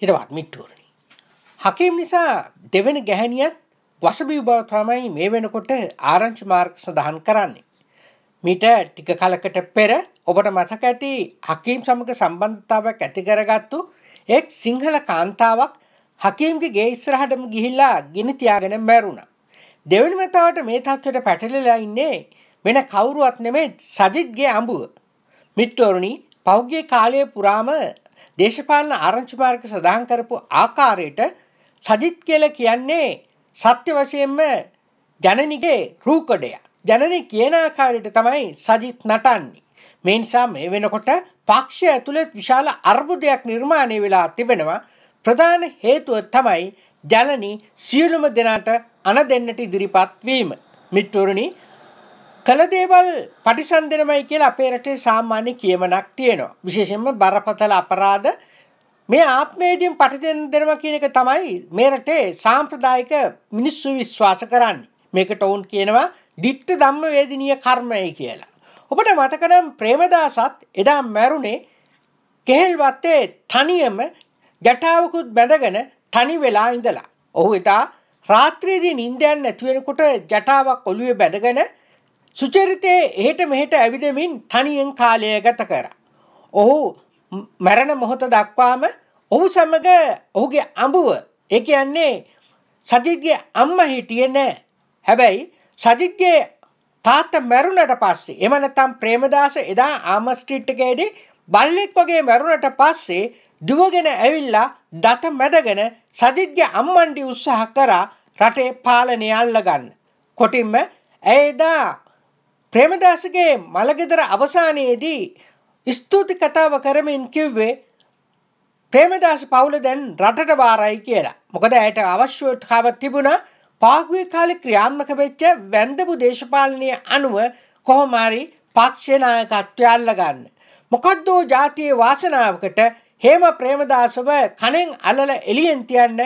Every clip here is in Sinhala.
හිතවත් මිට්ටුවරණ. හකීම් නිසා දෙවෙන ගැහැනියත් වසබී බව තමයි මේ වෙනකොට ආරංචි මාර්ග සඳහන් කරන්නේ. මිට ටික කලකට පෙර ඔබට මතක ඇති හකීම් සමග සම්බන්ධතාවක් ඇති කරගත්තු එක් සිංහල කාන්තාවක් හකීම්ගේ ගේ ඉස්සරහටම ගිහිල්ලා ගිනි තියාගෙන මැරුණා. දෙවෙනි වතාවට මේ තත්ත්වයට පැටලලා ඉන්නේ වෙන කවුරුවත් නෙමෙයි සජිත්ගේ අඹුව. මිත්‍රෝරුණි පෞද්ගලික කාලය පුරාම දේශපාලන ආරංචි මාර්ග සඳහන් කරපු ආකාරයට සජිත් කියලා කියන්නේ සත්‍ය වශයෙන්ම ජනනිගේ රූකඩය. ජනනි කියන ආකාරයට තමයි සජිත් නටන්නේ. මේ නිසා මේ වෙනකොට පක්ෂය ඇතුළේ විශාල අර්බුදයක් නිර්මාණය වෙලා තිබෙනවා. ප්‍රධාන හේතුව තමයි ජනනි සියලුම දෙනාට අණ දෙන්නට ඉදිරිපත් වීම. මිට්ටුරුණි කළ දේවල් පටිසන්දනමයි කියලා අපේ රටේ සාමාන්‍ය කියමනක් තියෙනවා. විශේෂයෙන්ම බරපතල අපරාධ මේ ආත්මයේදීන් පටිසන්දනම කියන එක තමයි මේ රටේ සාම්ප්‍රදායික මිනිස්සු විශ්වාස කරන්නේ. මේකට ඔවුන් කියනවා ditth ධම්ම වේදිනීය කර්මය කියලා. ඔබට මතක නම් ප්‍රේමදාසත් එදා මැරුණේ කෙහෙල් වත්තේ තනියම ගැටාවකුත් බැඳගෙන තනි වෙලා ඉඳලා. ඔහු එදා රාත්‍රියේදී නිින්දයන් නැති වෙනකොට ජටාවක් ඔළුවේ බැඳගෙන සුචරිතයේ එහෙට මෙහෙට ඇවිදමින් තනියෙන් කාලය ගත කර. ඔහු මැරණ මොහොත දක්වාම ඔහු සමඟ ඔහුගේ අඹුව ඒ කියන්නේ සජිත්ගේ අම්ම හිටියේ නෑ. හැබැයි සජිත්ගේ තාත්තා මැරුණට පස්සේ එහෙම නැත්නම් ප්‍රේමදාස එදා ආම ස්ට්‍රීට් එකේදී බල්ලෙක් වගේ මැරුණට පස්සේ දුවගෙන ඇවිල්ලා දත මැදගෙන සජිත්ගේ අම්මන්ඩි උත්සාහ කරා රටේ පාලනය අල්ලගන්න. කොටින්ම ඇයදා ප්‍රේමදාසගේ මළගෙදර අවසානයේදී ස්තුති කතාව කරමින් කිව්වේ ප්‍රේමදාස පවුල දැන් රටට බාරයි කියලා. මොකද ඇයට අවශ්‍යතාව තිබුණා පාගුවේ කාලේ ක්‍රියාත්මක වෙච්ච වැන්දපු දේශපාලනය අනුව කොහොමාරි පක්ෂ නායකත්වය අල්ලගන්න. මොකද්ද ජාතියේ වාසනාවකට හේම ප්‍රේමදාසව කණෙන් අල්ලල එළියෙන් තියන්න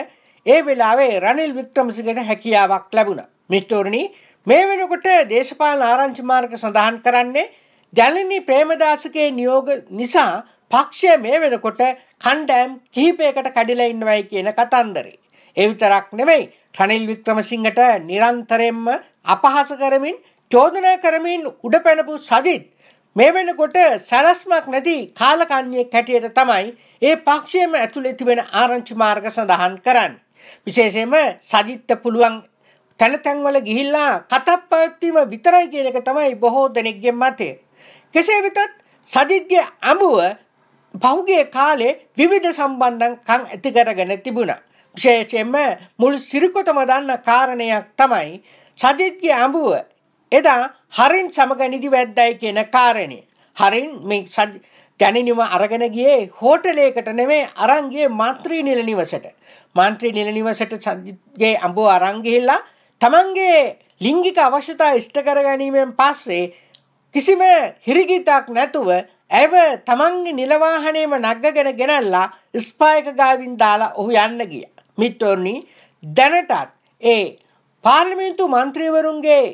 ඒ වෙලාවේ රනිල් වික්‍රමසිංහට හැකියාවක් ලැබුණා. මිස්ටෝරණී මේ වෙනකොට දේශපාලන ආරංචි මාර්ග සඳහන් කරන්නේ ජනනී ප්‍රේමදාසගේ නියෝග නිසා පක්ෂය මේ වෙනකොට කණ්ඩෑම් කිහිපයකට කඩිලා ඉන්නවයි කියන කතන්දරේ. ඒ විතරක් නෙමෙයි රනිල් වික්‍රමසිංහට නිරන්තරයෙන්ම අපහාස කරමින් චෝදනා කරමින් උඩ පැනපු සජිත් මේ වෙනකොට සැලස්මක් නැති කාලකන්ණියෙක් හැටියට තමයි ඒ පක්ෂයේම ඇතුළේ තිබෙන ආරංචි මාර්ග සඳහන් කරන්නේ. විශේෂයෙන්ම සජිත්ට පුළුවන් තැන තැන්වල ගිහිල්ලා කතත් පැවැත්වීම විතරයි කියන එක තමයි බොහෝ දෙනෙක්ගේ මතය. කෙසේ වෙතත් සජිත්ගේ අඹුව පහුගේ කාලේ විවිධ සම්බන්ධකම් ඇති කරගෙන තිබුණා. විශේෂයෙන්ම මුළු සිරිකොතම දන්න කාරණයක් තමයි සජිත්ගේ අඹුව එදා හරින් සමග නිදි වැද්දයි කියන කාරණය. හරින් මේ ගැනිනිම අරගෙන ගියේ හෝටලයකට නෙමේ අරන් ගියේ මන්ත්‍රී නිල නිවසට. මන්ත්‍රී නිල නිවසට සජිත්ගේ අඹුව අරන් ගිහිල්ලා තමන්ගේ ලිංගික අවශ්‍යතා ඉෂ්ට කර ගැනීමෙන් පස්සේ කිසිම හිරිගිතක් නැතුව ඇව තමන්ගේ නිලවාහනේම නග්ගගෙන ගෙනල්ලා ස්පායක ගාවින් දාලා ඔහු යන්න ගිය. මිත්වරණි දැනටත් ඒ පාර්ලිමින්තු මන්ත්‍රීවරුන්ගේ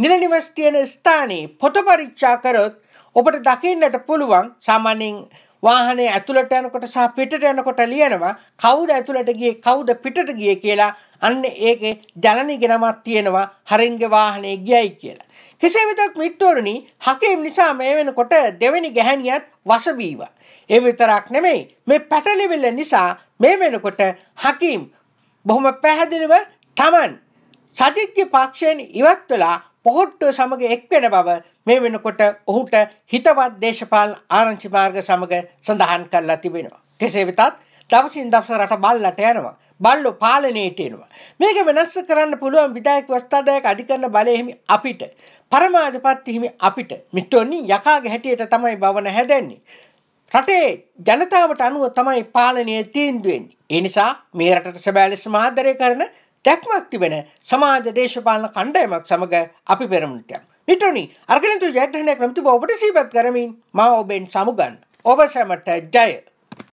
නිලනිවස් තියෙන ස්ථානයේ පොත පරීක්ෂා කරොත් ඔබට දකින්නට පුළුවන් සාමාන්‍යයෙන් වාහනේ ඇතුළට යනකොට සහ පිටට යනකොට ලියනවා කවුද ඇතුළට ගියේ කවුද පිටට ගියේ කියලා අන්න ඒකේ ජලනි ගෙනමක් තියෙනවා හරින්ගේ වාහනේ ගියයි කියලා. කෙසේ වෙතත් මිත්‍රෝරණි හකේම් නිසා මේ වෙනකොට දෙවෙනි ගැහණියත් වසබීවා. ඒ විතරක් නෙමෙයි මේ පැටලිවිල්ල නිසා මේ වෙනකොට හකීම් බොහොම පැහැදිලිව Taman සජිත්ගේ පක්ෂයෙන් ඉවත් වෙලා පොහොට්ටුව සමග එක් වෙන බව මේ වෙනකොට ඔහුට හිතවත් දේශපාලන ආරංචි මාර්ග සමග සඳහන් කරලා තිබෙනවා. කෙසේ වෙතත් දවසින් දවස රට බල්ලට යනවා. බල්ලෝ පාලනයට එනවා. මේක වෙනස් කරන්න පුළුවන් විධායක වස්ථාදායක අධිකරණ බලය හිමි අපිට. පරමාධිපත්‍ය හිමි අපිට. මිත්‍රෝනි යකාගේ හැටියට තමයි භවන හැදෙන්නේ. රටේ ජනතාවට අනුව තමයි පාලනය තීන්දුව වෙන්නේ. ඒ නිසා මේ රටට සැබෑ ලෙස කරන දැක්මක් තිබෙන සමාජ දේශපාලන කණ්ඩායමක් සමග අපි පෙරමුණට යමු. නිටනි අර්ගලන්තු ජයග්‍රහණයක් නැමති ඔබට සීපත් කරමින් මා ඔබෙන් සමුගන් ඔබ සැමට ජය